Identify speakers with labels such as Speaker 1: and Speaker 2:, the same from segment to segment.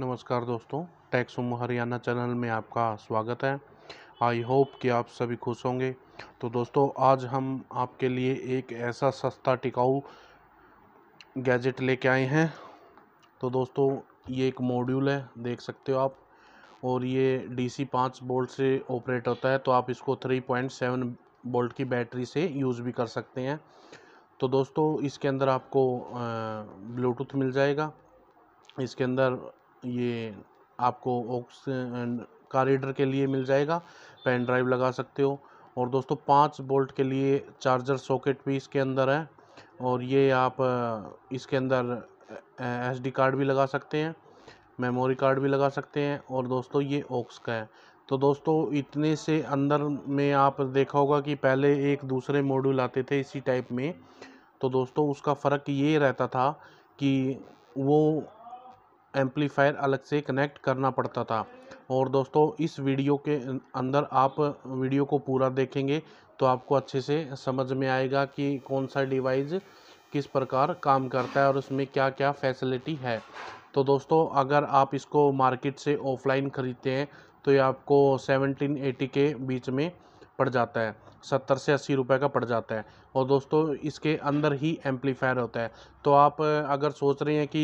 Speaker 1: नमस्कार दोस्तों टैक्स उम हरियाणा चैनल में आपका स्वागत है आई होप कि आप सभी खुश होंगे तो दोस्तों आज हम आपके लिए एक ऐसा सस्ता टिकाऊ गैजेट लेके आए हैं तो दोस्तों ये एक मॉड्यूल है देख सकते हो आप और ये डीसी पाँच बोल्ट से ऑपरेट होता है तो आप इसको थ्री पॉइंट सेवन बोल्ट की बैटरी से यूज़ भी कर सकते हैं तो दोस्तों इसके अंदर आपको ब्लूटूथ मिल जाएगा इसके अंदर ये आपको ओक्स का रीडर के लिए मिल जाएगा पेन ड्राइव लगा सकते हो और दोस्तों पाँच बोल्ट के लिए चार्जर सॉकेट भी इसके अंदर है और ये आप इसके अंदर एस डी कार्ड भी लगा सकते हैं मेमोरी कार्ड भी लगा सकते हैं और दोस्तों ये ओक्स का है तो दोस्तों इतने से अंदर में आप देखा होगा कि पहले एक दूसरे मॉड्यूल आते थे इसी टाइप में तो दोस्तों उसका फ़र्क ये रहता था कि वो एम्पलीफायर अलग से कनेक्ट करना पड़ता था और दोस्तों इस वीडियो के अंदर आप वीडियो को पूरा देखेंगे तो आपको अच्छे से समझ में आएगा कि कौन सा डिवाइस किस प्रकार काम करता है और उसमें क्या क्या फैसिलिटी है तो दोस्तों अगर आप इसको मार्केट से ऑफलाइन ख़रीदते हैं तो ये आपको सेवनटीन एटी के बीच में पड़ जाता है सत्तर से अस्सी रुपए का पड़ जाता है और दोस्तों इसके अंदर ही एम्पलीफायर होता है तो आप अगर सोच रहे हैं कि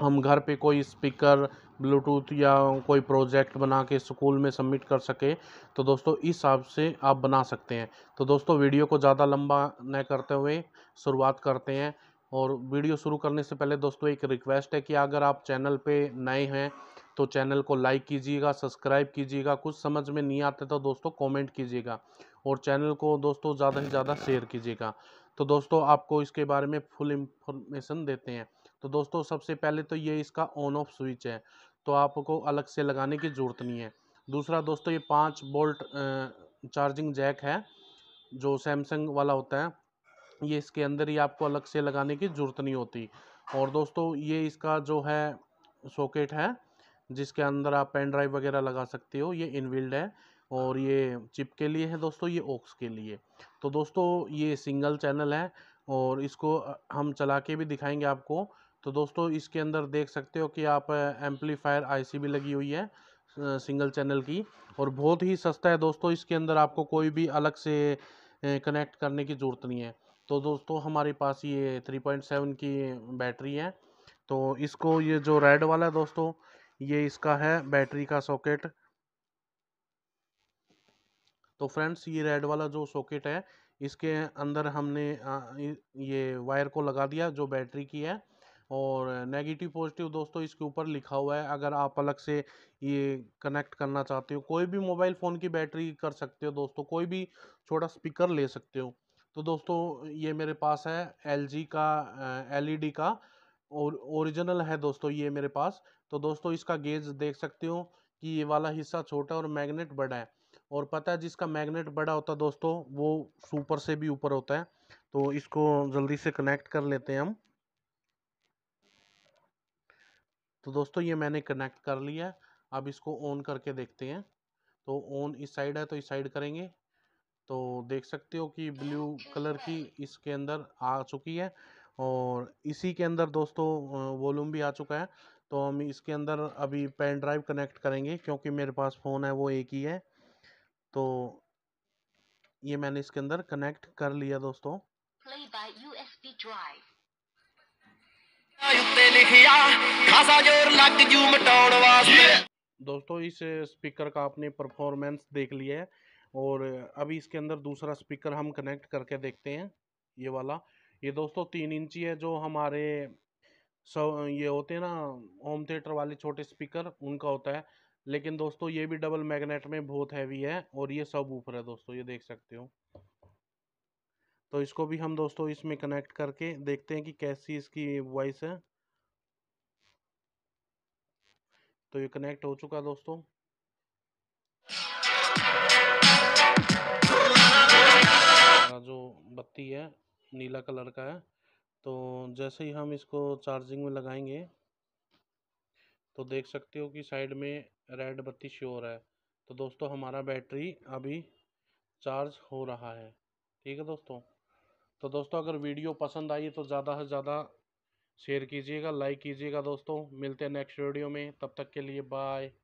Speaker 1: हम घर पे कोई स्पीकर ब्लूटूथ या कोई प्रोजेक्ट बना के स्कूल में सबमिट कर सके तो दोस्तों इस हिसाब से आप बना सकते हैं तो दोस्तों वीडियो को ज़्यादा लंबा न करते हुए शुरुआत करते हैं और वीडियो शुरू करने से पहले दोस्तों एक रिक्वेस्ट है कि अगर आप चैनल पे नए हैं तो चैनल को लाइक कीजिएगा सब्सक्राइब कीजिएगा कुछ समझ में नहीं आते तो दोस्तों कॉमेंट कीजिएगा और चैनल को दोस्तों ज़्यादा से ज़्यादा शेयर कीजिएगा तो दोस्तों आपको इसके बारे में फुल इंफॉर्मेशन देते हैं तो दोस्तों सबसे पहले तो ये इसका ऑन ऑफ स्विच है तो आपको अलग से लगाने की ज़रूरत नहीं है दूसरा दोस्तों ये पाँच बोल्ट चार्जिंग जैक है जो सैमसंग वाला होता है ये इसके अंदर ही आपको अलग से लगाने की ज़रूरत नहीं होती और दोस्तों ये इसका जो है सॉकेट है जिसके अंदर आप पेन ड्राइव वगैरह लगा सकते हो ये इनविल्ड है और ये चिप के लिए है दोस्तों ये ऑक्स के लिए तो दोस्तों ये सिंगल चैनल है और इसको हम चला के भी दिखाएंगे आपको तो दोस्तों इसके अंदर देख सकते हो कि आप एम्पलीफायर भी लगी हुई है सिंगल चैनल की और बहुत ही सस्ता है दोस्तों इसके अंदर आपको कोई भी अलग से कनेक्ट करने की ज़रूरत नहीं है तो दोस्तों हमारे पास ये 3.7 की बैटरी है तो इसको ये जो रेड वाला है दोस्तों ये इसका है बैटरी का सॉकेट तो फ्रेंड्स ये रेड वाला जो सॉकेट है इसके अंदर हमने ये वायर को लगा दिया जो बैटरी की है और नेगेटिव पॉजिटिव दोस्तों इसके ऊपर लिखा हुआ है अगर आप अलग से ये कनेक्ट करना चाहते हो कोई भी मोबाइल फ़ोन की बैटरी कर सकते हो दोस्तों कोई भी छोटा स्पीकर ले सकते हो तो दोस्तों ये मेरे पास है एल का एल e का और ओरिजिनल है दोस्तों ये मेरे पास तो दोस्तों इसका गेज देख सकते हो कि ये वाला हिस्सा छोटा और मैग्नेट बड़ा है और पता है जिसका मैग्नेट बड़ा होता है दोस्तों वो सुपर से भी ऊपर होता है तो इसको जल्दी से कनेक्ट कर लेते हैं हम तो दोस्तों ये मैंने कनेक्ट कर लिया अब इसको ऑन करके देखते हैं तो ऑन इस साइड है तो इस साइड करेंगे तो देख सकते हो कि ब्लू कलर की इसके अंदर आ चुकी है और इसी के अंदर दोस्तों वॉल्यूम भी आ चुका है तो हम इसके अंदर अभी पेन ड्राइव कनेक्ट करेंगे क्योंकि मेरे पास फ़ोन है वो एक ही है तो ये मैंने इसके अंदर कनेक्ट कर लिया दोस्तों दोस्तों इस स्पीकर का आपने परफॉर्मेंस देख लिया है और अभी इसके अंदर दूसरा स्पीकर हम कनेक्ट करके देखते हैं ये वाला ये दोस्तों तीन इंची है जो हमारे सौ ये होते हैं ना होम थिएटर वाले छोटे स्पीकर उनका होता है लेकिन दोस्तों ये भी डबल मैग्नेट में बहुत हैवी है और ये सब ऊपर है दोस्तों ये देख सकते हो तो इसको भी हम दोस्तों इसमें कनेक्ट करके देखते हैं कि कैसी इसकी वॉइस है तो ये कनेक्ट हो चुका दोस्तों जो बत्ती है नीला कलर का है तो जैसे ही हम इसको चार्जिंग में लगाएंगे तो देख सकते हो कि साइड में रेड बत्ती श्योर है तो दोस्तों हमारा बैटरी अभी चार्ज हो रहा है ठीक है दोस्तों तो दोस्तों अगर वीडियो पसंद आई तो ज़्यादा से ज़्यादा शेयर कीजिएगा लाइक कीजिएगा दोस्तों मिलते हैं नेक्स्ट वीडियो में तब तक के लिए बाय